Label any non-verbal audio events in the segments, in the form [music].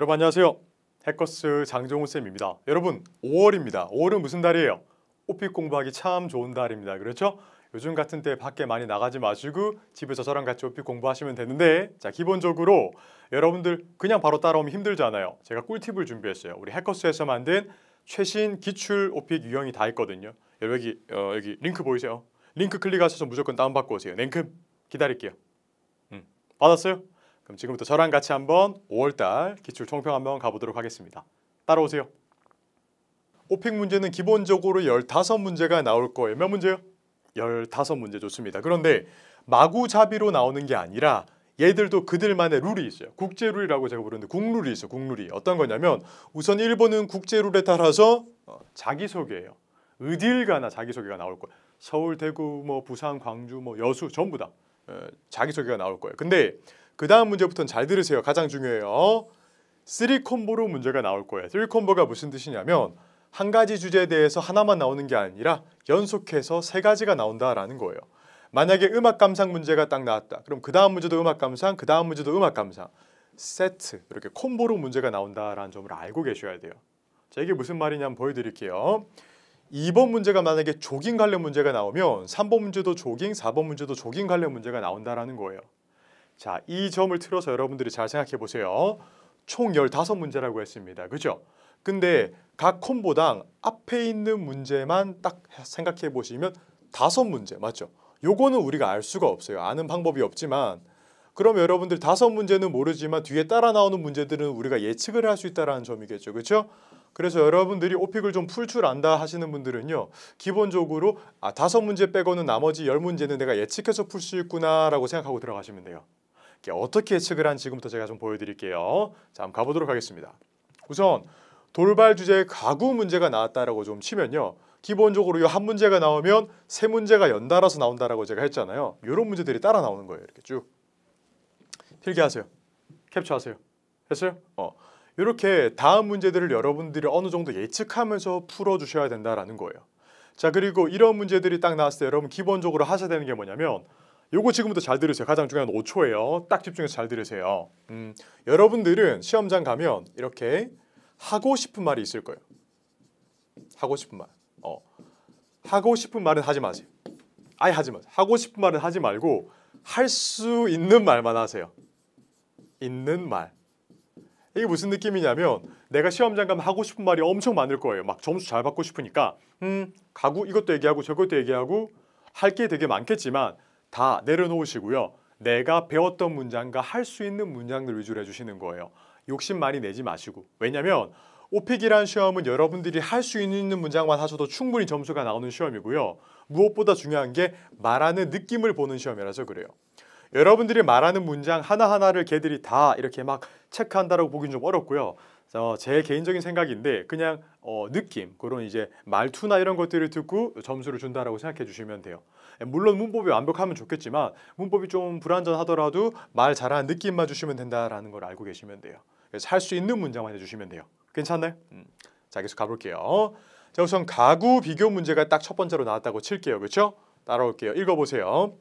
여러분 안녕하세요. 해커스 장종훈 쌤입니다. 여러분 5월입니다. 5월은 무슨 달이에요? 오픽 공부하기 참 좋은 달입니다. 그렇죠? 요즘 같은 때 밖에 많이 나가지 마시고 집에서 저랑 같이 오픽 공부하시면 되는데 자 기본적으로 여러분들 그냥 바로 따라오면 힘들잖아요. 제가 꿀팁을 준비했어요. 우리 해커스에서 만든 최신 기출 오픽 유형이 다 있거든요. 여기 어, 여기 링크 보이세요? 링크 클릭하셔서 무조건 다운받고 오세요. 냉큼 기다릴게요. 음, 받았어요? 그럼 지금부터 저랑 같이 한번 5월달 기출 총평 한번 가보도록 하겠습니다. 따라오세요. 오픽 문제는 기본적으로 15문제가 나올 거예요. 몇 문제요? 15문제 좋습니다. 그런데 마구잡이로 나오는 게 아니라 얘들도 그들만의 룰이 있어요. 국제룰이라고 제가 부르는데 국룰이 있어요. 국룰이. 어떤 거냐면 우선 일본은 국제룰에 따라서 어, 자기소개예요. 어딜 가나 자기소개가 나올 거예요. 서울, 대구, 뭐 부산, 광주, 뭐 여수 전부 다 자기소개가 나올 거예요. 근데 그 다음 문제부터는 잘 들으세요. 가장 중요해요. 3콤보로 문제가 나올 거예요. 3콤보가 무슨 뜻이냐면 한 가지 주제에 대해서 하나만 나오는 게 아니라 연속해서 세 가지가 나온다라는 거예요. 만약에 음악 감상 문제가 딱 나왔다. 그럼 그 다음 문제도 음악 감상, 그 다음 문제도 음악 감상. 세트, 이렇게 콤보로 문제가 나온다라는 점을 알고 계셔야 돼요. 자, 이게 무슨 말이냐 면 보여드릴게요. 2번 문제가 만약에 조깅 관련 문제가 나오면 3번 문제도 조깅, 4번 문제도 조깅 관련 문제가 나온다라는 거예요. 자, 이 점을 틀어서 여러분들이 잘 생각해 보세요. 총 15문제라고 했습니다. 그죠? 근데 각 콤보당 앞에 있는 문제만 딱 생각해 보시면 다섯 문제 맞죠? 요거는 우리가 알 수가 없어요. 아는 방법이 없지만 그럼 여러분들 다섯 문제는 모르지만 뒤에 따라 나오는 문제들은 우리가 예측을 할 수 있다는 점이겠죠. 그렇죠? 그래서 여러분들이 오픽을 좀 풀 줄 안다 하시는 분들은요. 기본적으로 아 다섯 문제 빼고는 나머지 열문제는 내가 예측해서 풀 수 있구나라고 생각하고 들어가시면 돼요. 어떻게 예측을 한 지금부터 제가 좀 보여드릴게요. 자, 한번 가보도록 하겠습니다. 우선 돌발 주제의 가구 문제가 나왔다라고 좀 치면요. 기본적으로 이한 문제가 나오면 세 문제가 연달아서 나온다라고 제가 했잖아요. 이런 문제들이 따라 나오는 거예요. 이렇게 쭉. 필기하세요. 캡처하세요. 했어요? 어. 이렇게 다음 문제들을 여러분들이 어느 정도 예측하면서 풀어주셔야 된다라는 거예요. 자 그리고 이런 문제들이 딱 나왔을 때 여러분 기본적으로 하셔야 되는 게 뭐냐면 요거 지금부터 잘 들으세요. 가장 중요한 5초예요. 딱 집중해서 잘 들으세요. 음, 여러분들은 시험장 가면 이렇게 하고 싶은 말이 있을 거예요. 하고 싶은 말. 어. 하고 싶은 말은 하지 마세요. 아예 하지 마세요. 하고 싶은 말은 하지 말고 할 수 있는 말만 하세요. 있는 말. 이게 무슨 느낌이냐면 내가 시험장 가면 하고 싶은 말이 엄청 많을 거예요. 막 점수 잘 받고 싶으니까 음 가구 이것도 얘기하고 저것도 얘기하고 할 게 되게 많겠지만 다 내려놓으시고요. 내가 배웠던 문장과 할 수 있는 문장들 위주로 해주시는 거예요. 욕심 많이 내지 마시고 왜냐면 오픽이란 시험은 여러분들이 할 수 있는 문장만 하셔도 충분히 점수가 나오는 시험이고요. 무엇보다 중요한 게 말하는 느낌을 보는 시험이라서 그래요. 여러분들이 말하는 문장 하나하나를 걔들이 다 이렇게 막 체크한다라고 보는좀 어렵고요. 어, 제 개인적인 생각인데 그냥 어, 느낌, 그런 이제 말투나 이런 것들을 듣고 점수를 준다라고 생각해 주시면 돼요. 물론 문법이 완벽하면 좋겠지만 문법이 좀 불완전하더라도 말 잘하는 느낌만 주시면 된다라는 걸 알고 계시면 돼요. 그래서 할 수 있는 문장만 해주시면 돼요. 괜찮나요? 음. 자, 계속 가볼게요. 자, 우선 가구 비교 문제가 딱 첫 번째로 나왔다고 칠게요. 그렇죠? 따라올게요. 읽어보세요.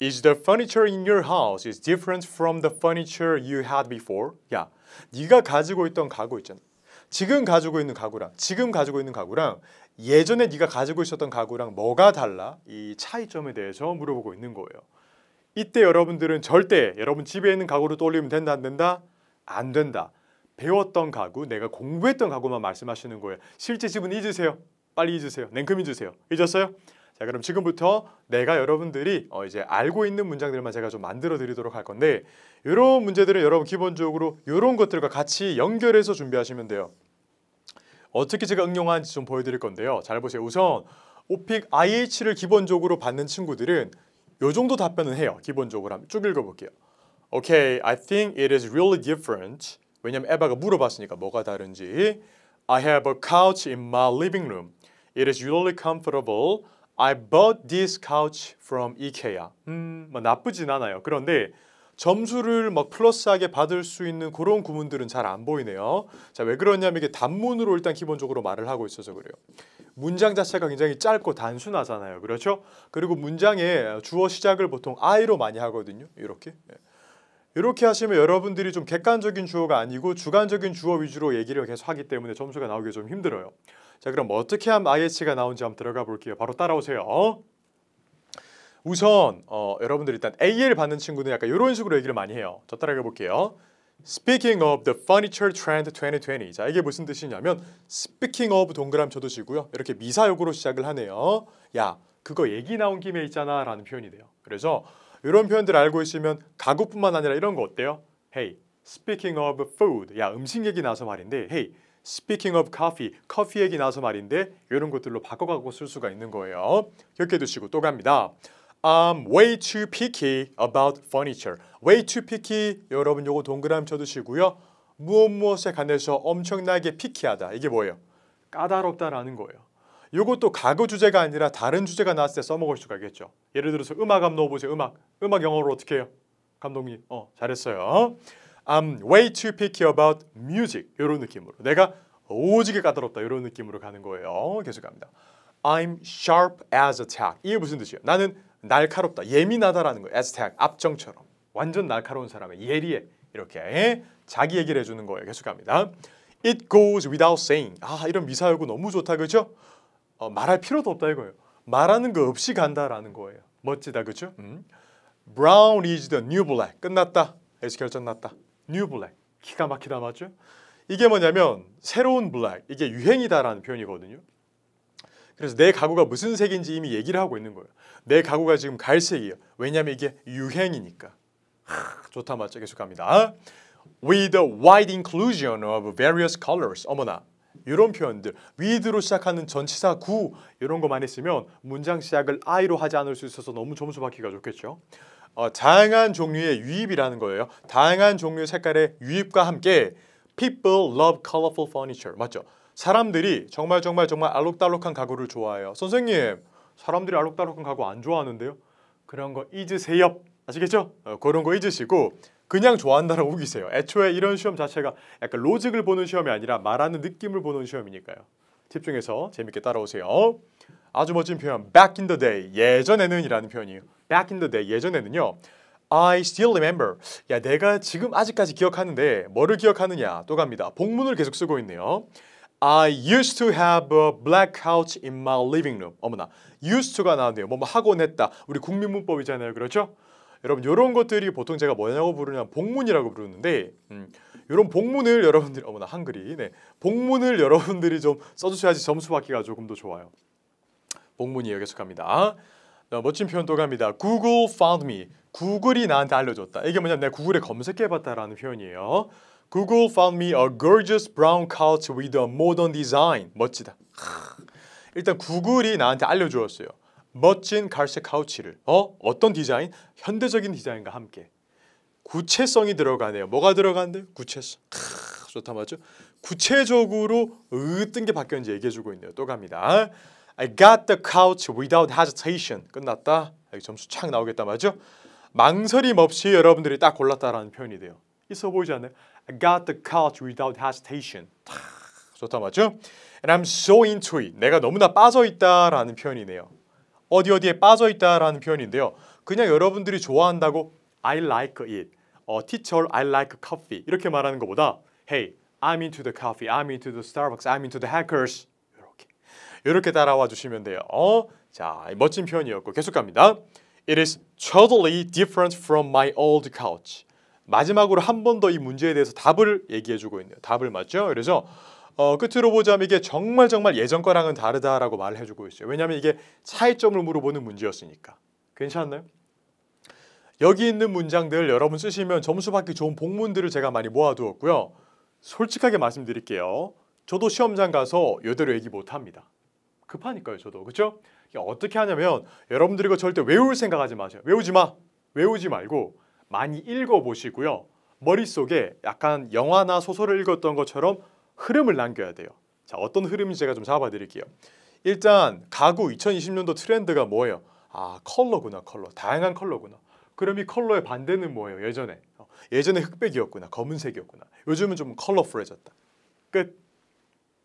Is the furniture in your house is different from the furniture you had before? 야, 네가 가지고 있던 가구 있잖아. 지금 가지고 있는 가구랑 지금 가지고 있는 가구랑 예전에 네가 가지고 있었던 가구랑 뭐가 달라? 이 차이점에 대해서 물어보고 있는 거예요. 이때 여러분들은 절대 여러분 집에 있는 가구로 떠올리면 된다 안 된다? 안 된다. 배웠던 가구, 내가 공부했던 가구만 말씀하시는 거예요. 실제 집은 잊으세요. 빨리 잊으세요. 냉큼 잊으세요. 잊었어요? 자 그럼 지금부터 내가 여러분들이 어 이제 알고 있는 문장들만 제가 좀 만들어 드리도록 할 건데 이런 문제들은 여러분 기본적으로 이런 것들과 같이 연결해서 준비하시면 돼요. 어떻게 제가 응용하는지 좀 보여드릴 건데요. 잘 보세요. 우선 오픽 IH를 기본적으로 받는 친구들은 요 정도 답변은 해요. 기본적으로 한번 쭉 읽어볼게요. Okay, I think it is really different. 왜냐면 에바가 물어봤으니까 뭐가 다른지. I have a couch in my living room. It is really comfortable. I bought this couch from IKEA. 음, 뭐 나쁘진 않아요. 그런데 점수를 막 플러스하게 받을 수 있는 그런 구문들은 잘 안 보이네요. 자, 왜 그러냐면 이게 단문으로 일단 기본적으로 말을 하고 있어서 그래요. 문장 자체가 굉장히 짧고 단순하잖아요. 그렇죠? 그리고 문장의 주어 시작을 보통 I로 많이 하거든요. 이렇게. 예. 이렇게 하시면 여러분들이 좀 객관적인 주어가 아니고 주관적인 주어 위주로 얘기를 계속 하기 때문에 점수가 나오기 좀 힘들어요. 자, 그럼 어떻게 하면 IH가 나온지 한번 들어가 볼게요. 바로 따라오세요. 우선 어, 여러분들 일단 AL 받는 친구는 약간 이런 식으로 얘기를 많이 해요. 저 따라해 볼게요. Speaking of the furniture trend 2020. 자, 이게 무슨 뜻이냐면 speaking of 동그라미 쳐도 지고요. 이렇게 미사역으로 시작을 하네요. 야, 그거 얘기 나온 김에 있잖아 라는 표현이 돼요. 그래서 이런 표현들 알고 있으면 가구뿐만 아니라 이런 거 어때요? Hey, speaking of food. 야, 음식 얘기 나서 말인데 hey, speaking of coffee. 커피 얘기 나서 말인데 이런 것들로 바꿔가고 쓸 수가 있는 거예요. 기억해 두시고 또 갑니다. I'm um, way too picky about furniture. way too picky 여러분 요거 동그라미 쳐두시고요. 무엇 무엇에 관해서 엄청나게 피키하다. 이게 뭐예요? 까다롭다라는 거예요. 요것도 가구 주제가 아니라 다른 주제가 나왔을 때 써먹을 수가 있겠죠. 예를 들어서 음악감 넣어보세요. 음악. 음악 영어로 어떻게 해요? 감독님. 어, 잘했어요. I'm um, way too picky about music. 이런 느낌으로. 내가 오지게 까다롭다. 이런 느낌으로 가는 거예요. 계속 갑니다. I'm sharp as a tack. 이게 무슨 뜻이에요? 나는 날카롭다, 예민하다라는 거예요. 에스텍, 압정처럼. 완전 날카로운 사람의 예리해. 이렇게 자기 얘기를 해주는 거예요. 계속 갑니다. It goes without saying. 아, 이런 미사여구 너무 좋다, 그죠? 어, 말할 필요도 없다 이거예요. 말하는 거 없이 간다라는 거예요. 멋지다, 그죠? 음. Brown is the new black. 끝났다. 에서 결정났다. New black. 기가 막히다, 맞죠? 이게 뭐냐면 새로운 블랙, 이게 유행이다라는 표현이거든요. 그래서 내 가구가 무슨 색인지 이미 얘기를 하고 있는 거예요. 내 가구가 지금 갈색이에요. 왜냐하면 이게 유행이니까. 하, 좋다 맞죠? 계속 갑니다. With a wide inclusion of various colors. 어머나. 이런 표현들 with로 시작하는 전치사 구 이런 거 많이 쓰면 문장 시작을 i로 하지 않을 수 있어서 너무 점수 받기가 좋겠죠. 어, 다양한 종류의 유입이라는 거예요. 다양한 종류의 색깔의 유입과 함께 people love colorful furniture 맞죠? 사람들이 정말 정말 정말 알록달록한 가구를 좋아해요. 선생님 사람들이 알록달록한 가구 안 좋아하는데요. 그런 거 잊으세요. 아시겠죠? 어, 그런 거 잊으시고 그냥 좋아한다고 우기세요. 애초에 이런 시험 자체가 약간 로직을 보는 시험이 아니라 말하는 느낌을 보는 시험이니까요. 집중해서 재밌게 따라오세요. 아주 멋진 표현 back in the day 예전에는 이라는 표현이에요. back in the day 예전에는요. I still remember. 야, 내가 지금 아직까지 기억하는데 뭐를 기억하느냐? 또 갑니다. 복문을 계속 쓰고 있네요. I used to have a black couch in my living room. 어머나, used to가 나왔네요. 뭐뭐 하곤 뭐 했다. 우리 국민문법이잖아요. 그렇죠? 여러분 이런 것들이 보통 제가 뭐냐고 부르냐면 복문이라고 부르는데 음, 이런 복문을 여러분들이 어머나 한글이 네 복문을 여러분들이 좀 써주셔야지 점수 받기가 조금 더 좋아요. 복문이에요. 계속합니다. 자, 어, 멋진 표현 또 갑니다. Google found me. 구글이 나한테 알려줬다. 이게 뭐냐면 내가 구글에 검색해봤다라는 표현이에요. Google found me a gorgeous brown couch with a modern design. 멋지다. 일단 구글이 나한테 알려주었어요. 멋진 갈색 카우치를 어? 어떤 디자인? 현대적인 디자인과 함께 구체성이 들어가네요. 뭐가 들어간대? 구체성. 크, 좋다 맞죠? 구체적으로 어떤 게 바뀌었는지 얘기해주고 있네요. 또 갑니다. I got the couch without hesitation. 끝났다. 여기 점수 착 나오겠다 맞죠? 망설임 없이 여러분들이 딱 골랐다라는 표현이 돼요. 있어 보이지 않나요? I got the couch without hesitation. 탁, 좋다 맞죠? And I'm so into it. 내가 너무나 빠져있다라는 표현이네요. 어디 어디에 빠져있다라는 표현인데요. 그냥 여러분들이 좋아한다고 I like it. 어, teacher, I like coffee. 이렇게 말하는 것보다 Hey, I'm into the coffee. I'm into the Starbucks. I'm into the hackers. 이렇게 이렇게 따라와 주시면 돼요. 어? 자, 멋진 표현이었고 계속 갑니다. It is totally different from my old couch. 마지막으로 한 번 더 이 문제에 대해서 답을 얘기해 주고 있네요. 답을 맞죠? 그래서 어, 끝으로 보자면 이게 정말 정말 예전 거랑은 다르다라고 말을 해주고 있어요. 왜냐하면 이게 차이점을 물어보는 문제였으니까. 괜찮나요? 여기 있는 문장들 여러분 쓰시면 점수 받기 좋은 복문들을 제가 많이 모아두었고요. 솔직하게 말씀드릴게요. 저도 시험장 가서 이대로 얘기 못합니다. 급하니까요, 저도. 그렇죠? 어떻게 하냐면 여러분들이 이거 절대 외울 생각하지 마세요. 외우지 마. 외우지 말고 많이 읽어보시고요. 머릿속에 약간 영화나 소설을 읽었던 것처럼 흐름을 남겨야 돼요. 자, 어떤 흐름인지 제가 좀 잡아 드릴게요. 일단 가구 2020년도 트렌드가 뭐예요? 아, 컬러구나, 컬러. 다양한 컬러구나. 그럼 이 컬러의 반대는 뭐예요? 예전에. 어, 예전에 흑백이었구나, 검은색이었구나. 요즘은 좀 컬러풀해졌다. 끝.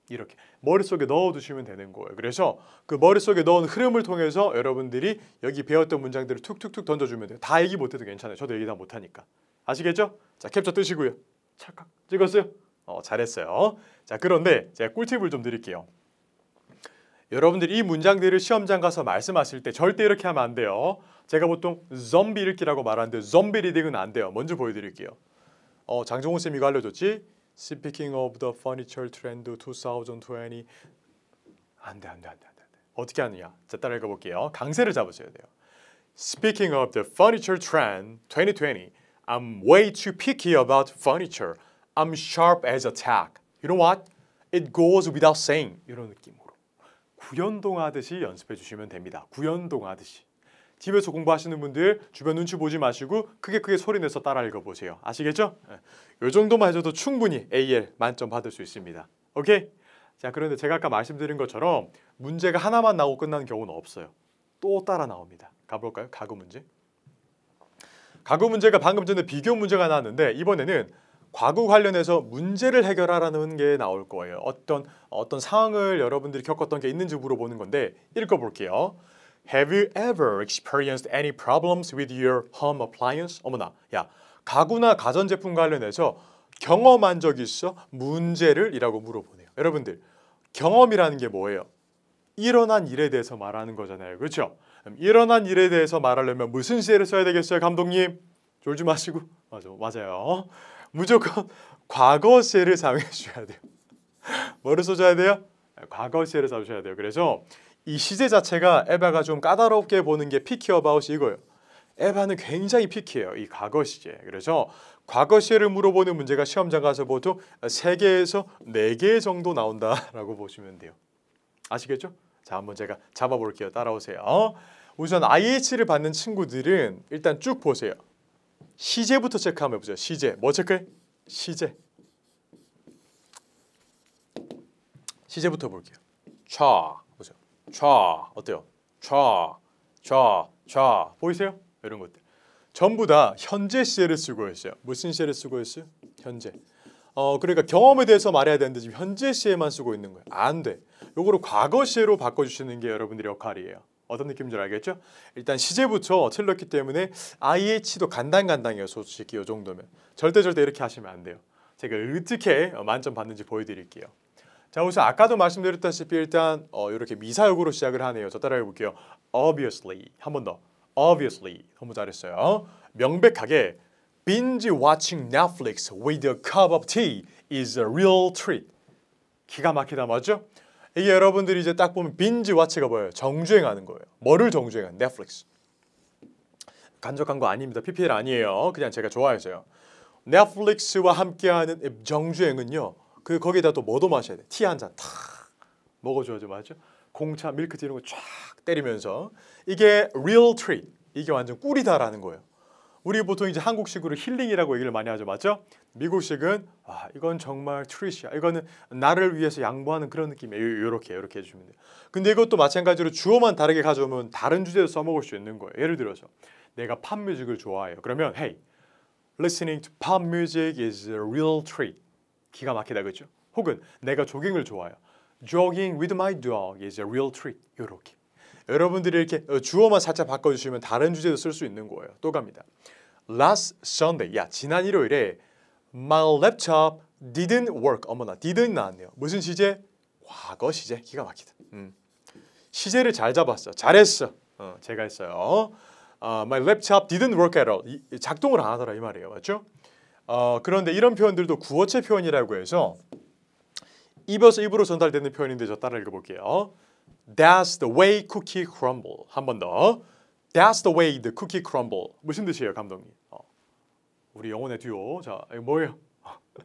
이렇게 머릿속에 넣어두시면 되는 거예요. 그래서 그 머릿속에 넣은 흐름을 통해서 여러분들이 여기 배웠던 문장들을 툭툭툭 던져주면 돼요. 다 얘기 못해도 괜찮아요. 저도 얘기 다 못하니까. 아시겠죠? 자, 캡처 뜨시고요. 찰칵 찍었어요? 어, 잘했어요. 자, 그런데 제가 꿀팁을 좀 드릴게요. 여러분들이 이 문장들을 시험장 가서 말씀하실 때 절대 이렇게 하면 안 돼요. 제가 보통 좀비 읽기라고 말하는데 좀비 리딩은 안 돼요. 먼저 보여드릴게요. 어, 장종호 쌤이 이거 알려줬지? Speaking of the furniture trend 2020안 돼, 안 돼, 안 돼, 안 돼. 어떻게 하느냐? 자, 따라 읽어볼게요. 강세를 잡으셔야 돼요. Speaking of the furniture trend 2020 I'm way too picky about furniture I'm sharp as a tack. You know what? It goes without saying. 이런 느낌으로. 구연동하듯이 연습해 주시면 됩니다. 구연동하듯이. 집에서 공부하시는 분들 주변 눈치 보지 마시고 크게 크게 소리 내서 따라 읽어보세요. 아시겠죠? 이 예. 정도만 해줘도 충분히 AL 만점 받을 수 있습니다. 오케이? 자 그런데 제가 아까 말씀드린 것처럼 문제가 하나만 나오고 끝나는 경우는 없어요. 또 따라 나옵니다. 가볼까요? 가구 문제. 가구 문제가 방금 전에 비교 문제가 나왔는데 이번에는 과거 관련해서 문제를 해결하라는 게 나올 거예요. 어떤 어떤 상황을 여러분들이 겪었던 게 있는지 물어보는 건데 읽어 볼게요. Have you ever experienced any problems with your home appliance? 어머나. 야, 가구나 가전 제품 관련해서 경험한 적 있어? 문제를이라고 물어보네요. 여러분들, 경험이라는 게 뭐예요? 일어난 일에 대해서 말하는 거잖아요. 그렇죠? 일어난 일에 대해서 말하려면 무슨 시에를 써야 되겠어요, 감독님? 졸지 마시고. 맞아, 맞아요. 무조건 과거 시를 사용해 주셔야 돼요. 뭐를 써줘야 돼요? 과거 시를 써주셔야 돼요. 그래서 이 시제 자체가 에바가 좀 까다롭게 보는 게 피키 어바웃이 이거예요. 에바는 굉장히 피키해요. 이 과거 시제. 그래서 과거 시를 물어보는 문제가 시험장 가서 보통 3개에서 4개 정도 나온다라고 보시면 돼요. 아시겠죠? 자, 한번 제가 잡아볼게요. 따라오세요. 우선 IH를 받는 친구들은 일단 쭉 보세요. 시제부터 체크 한번 해보죠. 시제. 뭐 체크해? 시제. 시제부터 볼게요. 좌. 보죠. 좌. 어때요? 좌. 좌. 좌. 보이세요? 이런 것들. 전부 다 현재 시제를 쓰고 있어요. 무슨 시제를 쓰고 있어요? 현재. 어 그러니까 경험에 대해서 말해야 되는데 지금 현재 시에만 쓰고 있는 거예요. 안 돼. 요거를 과거 시에로 바꿔주시는 게 여러분들의 역할이에요. 어떤 느낌인 줄 알겠죠? 일단 시제부터 칠렀기 때문에 IH도 간당간당해요. 솔직히 이 정도면. 절대 절대 이렇게 하시면 안 돼요. 제가 어떻게 만점 받는지 보여드릴게요. 자 우선 아까도 말씀드렸다시피 일단 어, 이렇게 미사역으로 시작을 하네요. 저 따라해 볼게요. Obviously 한 번 더. Obviously 너무 잘했어요. 명백하게 binge watching Netflix with a cup of tea is a real treat. 기가 막히다 맞죠? 이게 여러분들이 이제 딱 보면 빈지 와치가 뭐예요? 정주행하는 거예요. 뭐를 정주행한? 넷플릭스. 간접한 거 아닙니다. PPL 아니에요. 그냥 제가 좋아해서요. 넷플릭스와 함께하는 정주행은요. 그 거기다 또 뭐도 마셔야 돼. 티 한잔 탁 먹어줘야죠, 맞죠? 공차, 밀크티 이런 거 쫙 때리면서 이게 real treat. 이게 완전 꿀이다라는 거예요. 우리 보통 이제 한국식으로 힐링이라고 얘기를 많이 하죠. 맞죠? 미국식은 아, 이건 정말 트리시야. 이거는 나를 위해서 양보하는 그런 느낌이에요. 요렇게 요렇게 해 주면 돼요. 근데 이것도 마찬가지로 주어만 다르게 가져오면 다른 주제에 써먹을 수 있는 거예요. 예를 들어서 내가 팝 뮤직을 좋아해요. 그러면 hey, listening to pop music is a real treat. 기가 막히다 그죠? 혹은 내가 조깅을 좋아해요. jogging with my dog is a real treat. 요렇게. 여러분들이 이렇게 어, 주어만 살짝 바꿔주시면 다른 주제도 쓸 수 있는 거예요. 또 갑니다. Last Sunday, 야 지난 일요일에 My laptop didn't work. 어머나, didn't 나왔네요. 무슨 시제? 과거 시제. 기가 막히다. 음. 시제를 잘 잡았어. 잘했어. 어, 제가 했어요. 어, my laptop didn't work at all. 이, 작동을 안 하더라 이 말이에요. 맞죠? 어, 그런데 이런 표현들도 구어체 표현이라고 해서 입에서 입으로 전달되는 표현인데 저 따라 읽어볼게요. That's the way cookie crumble. 한 번 더. That's the way the cookie crumble. 무슨 뜻이에요, 감독님? 어. 우리 영혼의 듀오. 자, 이거 뭐예요? [laughs]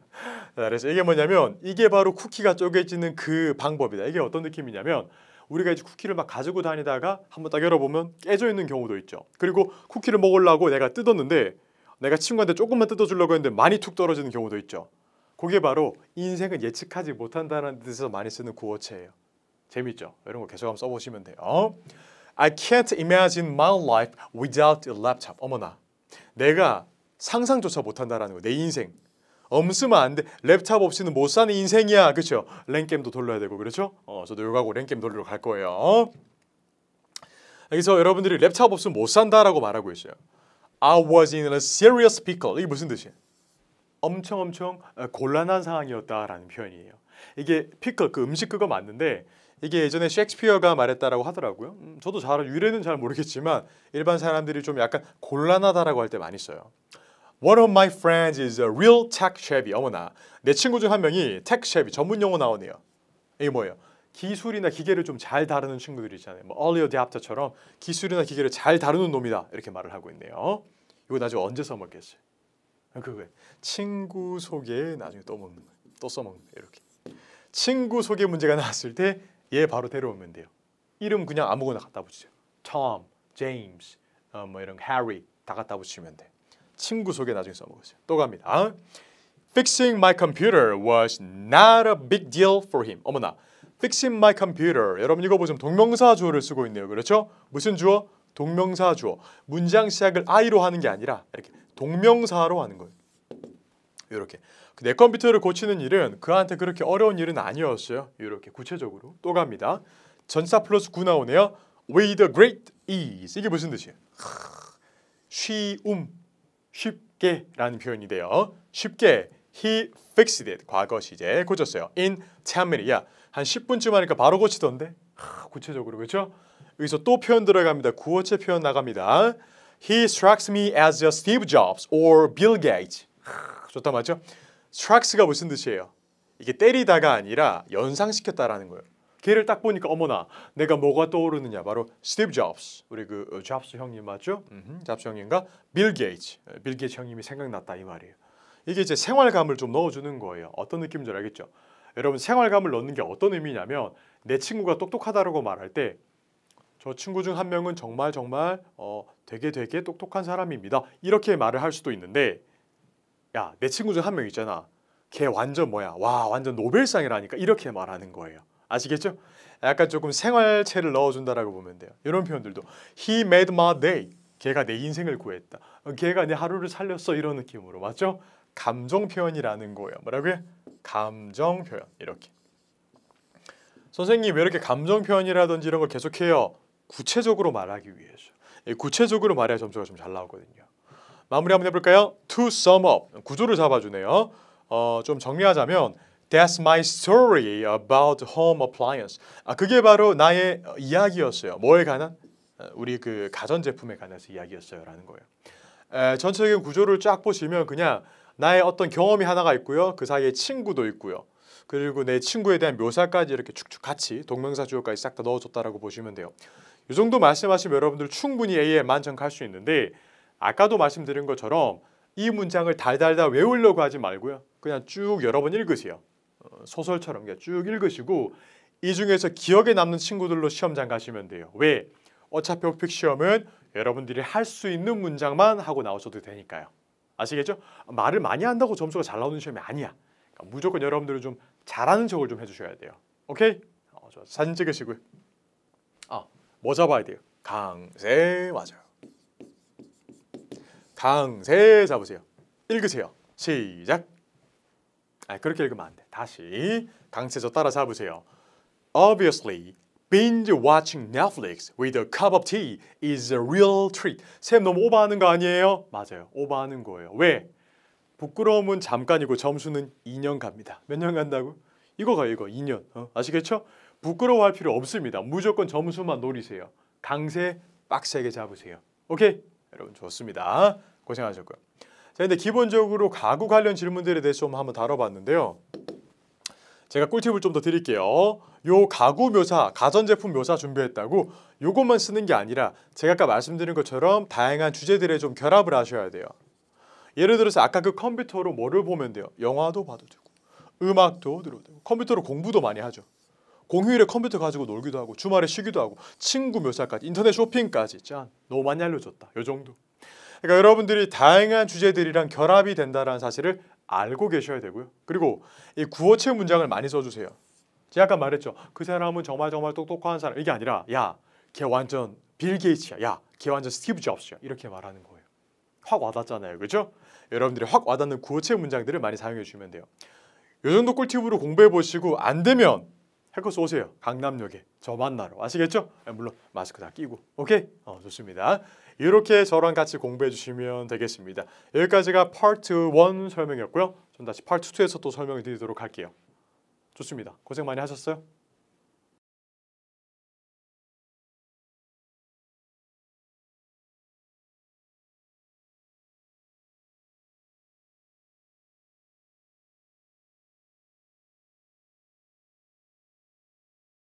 자, 그래서 이게 뭐냐면 이게 바로 쿠키가 쪼개지는 그 방법이다. 이게 어떤 느낌이냐면 우리가 이제 쿠키를 막 가지고 다니다가 한 번 딱 열어보면 깨져 있는 경우도 있죠. 그리고 쿠키를 먹으려고 내가 뜯었는데 내가 친구한테 조금만 뜯어주려고 했는데 많이 툭 떨어지는 경우도 있죠. 그게 바로 인생은 예측하지 못한다는 뜻에서 많이 쓰는 구어체예요. 재밌죠? 이런 거 계속 한번 써보시면 돼요. I can't imagine my life without a laptop. 어머나, 내가 상상조차 못한다라는 거. 내 인생. 엄수만 안 돼. 랩탑 없이는 못 사는 인생이야. 그렇죠? 랭겜도 돌려야 되고 그렇죠? 어, 저도 요가고 랭겜 돌리러 갈 거예요. 여기서 여러분들이 랩탑 없으면 못 산다라고 말하고 있어요. I was in a serious pickle. 이게 무슨 뜻이에요? 엄청 엄청 곤란한 상황이었다라는 표현이에요. 이게 피클 그 음식 그거 맞는데 이게 예전에 셰익스피어가 말했다라고 하더라고요. 음, 저도 잘 유래는 잘 모르겠지만 일반 사람들이 좀 약간 곤란하다라고 할 때 많이 써요. One of my friends is a real tech savvy. 어머나 내 친구 중 한 명이 tech savvy 전문 용어 나오네요. 이게 뭐예요? 기술이나 기계를 좀 잘 다루는 친구들 있잖아요. 뭐 early adapter처럼 기술이나 기계를 잘 다루는 놈이다 이렇게 말을 하고 있네요. 이거 나중에 언제 써먹겠지 아, 그거 친구 소개 나중에 또 먹는 거또 써먹는 거예요. 이렇게 친구 소개 문제가 나왔을 때얘 바로 데려오면 돼요. 이름 그냥 아무거나 갖다 붙이세요. Tom, James, 어, 뭐 이런 Harry 다 갖다 붙이면 돼. 친구 소개 나중에 써먹으세요. 또 갑니다. 어? Fixing my computer was not a big deal for him. 어머나, fixing my computer. 여러분 이거 보시면 동명사 주어를 쓰고 있네요. 그렇죠? 무슨 주어? 동명사 주어. 문장 시작을 I로 하는 게 아니라 이렇게 동명사로 하는 거예요. 이렇게 그 내 컴퓨터를 고치는 일은 그한테 그렇게 어려운 일은 아니었어요. 이렇게 구체적으로 또 갑니다. 전사 플러스 9 나오네요. Way the great is 이게 무슨 뜻이에요? 쉬움 쉽게라는 표현이 돼요. 쉽게 he fixed it 과거 시제 고쳤어요. in 10 minute야 한 10분쯤 하니까 바로 고치던데 구체적으로 그렇죠? 여기서 또 표현 들어갑니다. 구어체 표현 나갑니다. He strikes me as a Steve Jobs or Bill Gates. 좋다 맞죠? s t r i k s 가 무슨 뜻이에요? 이게 때리다가 아니라 연상시켰다라는 거예요. 걔를 딱 보니까 어머나 내가 뭐가 떠오르느냐 바로 스티브 잡스 우리 그 잡스 어, 형님 맞죠? 음흠, 잡스 형님과 빌 게이츠 빌 게이츠 형님이 생각났다 이 말이에요. 이게 이제 생활감을 좀 넣어주는 거예요. 어떤 느낌인지 알겠죠? 여러분 생활감을 넣는 게 어떤 의미냐면 내 친구가 똑똑하다라고 말할 때 저 친구 중 한 명은 정말 정말 어, 되게 되게 똑똑한 사람입니다. 이렇게 말을 할 수도 있는데 야내 친구 중 한 명 있잖아 걔 완전 뭐야 와 완전 노벨상이라니까 이렇게 말하는 거예요 아시겠죠? 약간 조금 생활체를 넣어준다라고 보면 돼요 이런 표현들도 He made my day 걔가 내 인생을 구했다 어, 걔가 내 하루를 살렸어 이런 느낌으로 맞죠? 감정 표현이라는 거예요 뭐라고요? 감정 표현 이렇게 선생님 왜 이렇게 감정 표현이라든지 이런 걸 계속해요? 구체적으로 말하기 위해서 예, 구체적으로 말해야 점수가 좀 잘 나오거든요 마무리 한번 해볼까요? To sum up 구조를 잡아주네요. 어, 좀 정리하자면 That's my story about home appliance. 아 그게 바로 나의 이야기였어요. 뭐에 관한? 어, 우리 그 가전 제품에 관해서 이야기였어요라는 거예요. 에, 전체적인 구조를 쫙 보시면 그냥 나의 어떤 경험이 하나가 있고요. 그 사이에 친구도 있고요. 그리고 내 친구에 대한 묘사까지 이렇게 축축 같이 동명사 주어까지 싹 다 넣어줬다라고 보시면 돼요. 이 정도 말씀하시면 여러분들 충분히 A에 만점 갈수 있는데 아까도 말씀드린 것처럼 이 문장을 달달달 외우려고 하지 말고요. 그냥 쭉 여러 번 읽으세요. 어, 소설처럼 쭉 읽으시고 이 중에서 기억에 남는 친구들로 시험장 가시면 돼요. 왜? 어차피 오픽 시험은 여러분들이 할 수 있는 문장만 하고 나오셔도 되니까요. 아시겠죠? 말을 많이 한다고 점수가 잘 나오는 시험이 아니야. 그러니까 무조건 여러분들은 좀 잘하는 척을 좀 해주셔야 돼요. 오케이? 어, 사진 찍으시고요. 아, 뭐 잡아야 돼요? 강세 맞아요. 강세 잡으세요. 읽으세요. 시작. 아, 그렇게 읽으면 안 돼. 다시 강세저 따라 잡으세요. Obviously, binge watching Netflix with a cup of tea is a real treat. 쌤 너무 오버하는 거 아니에요? 맞아요. 오버하는 거예요. 왜? 부끄러움은 잠깐이고 점수는 2년 갑니다. 몇 년 간다고? 이거 가 이거 2년. 어? 아시겠죠? 부끄러워할 필요 없습니다. 무조건 점수만 노리세요. 강세 빡세게 잡으세요. 오케이? 여러분 좋습니다. 고생하셨고요. 자, 근데 기본적으로 가구 관련 질문들에 대해서 좀 한번 다뤄봤는데요. 제가 꿀팁을 좀 더 드릴게요. 요 가구 묘사, 가전제품 묘사 준비했다고 요것만 쓰는 게 아니라 제가 아까 말씀드린 것처럼 다양한 주제들에 좀 결합을 하셔야 돼요. 예를 들어서 아까 그 컴퓨터로 뭐를 보면 돼요? 영화도 봐도 되고 음악도 들어도 되고 컴퓨터로 공부도 많이 하죠. 공휴일에 컴퓨터 가지고 놀기도 하고 주말에 쉬기도 하고 친구 묘사까지 인터넷 쇼핑까지 짠 너무 많이 알려줬다 요 정도 그러니까 여러분들이 다양한 주제들이랑 결합이 된다라는 사실을 알고 계셔야 되고요 그리고 이 구어체 문장을 많이 써주세요 제가 아까 말했죠 그 사람은 정말 정말 똑똑한 사람 이게 아니라 야걔 완전 빌 게이츠야 야걔 완전 스티브 잡스야 이렇게 말하는 거예요 확 와닿잖아요 그죠? 여러분들이 확 와닿는 구어체 문장들을 많이 사용해 주시면 돼요 요 정도 꿀팁으로 공부해 보시고 안 되면 해커스 오세요. 강남역에 저 만나러 아시겠죠? 네, 물론 마스크 다 끼고 오케이? 어, 좋습니다. 이렇게 저랑 같이 공부해 주시면 되겠습니다. 여기까지가 파트 1 설명이었고요. 전 다시 파트 2에서 또 설명을 드리도록 할게요. 좋습니다. 고생 많이 하셨어요.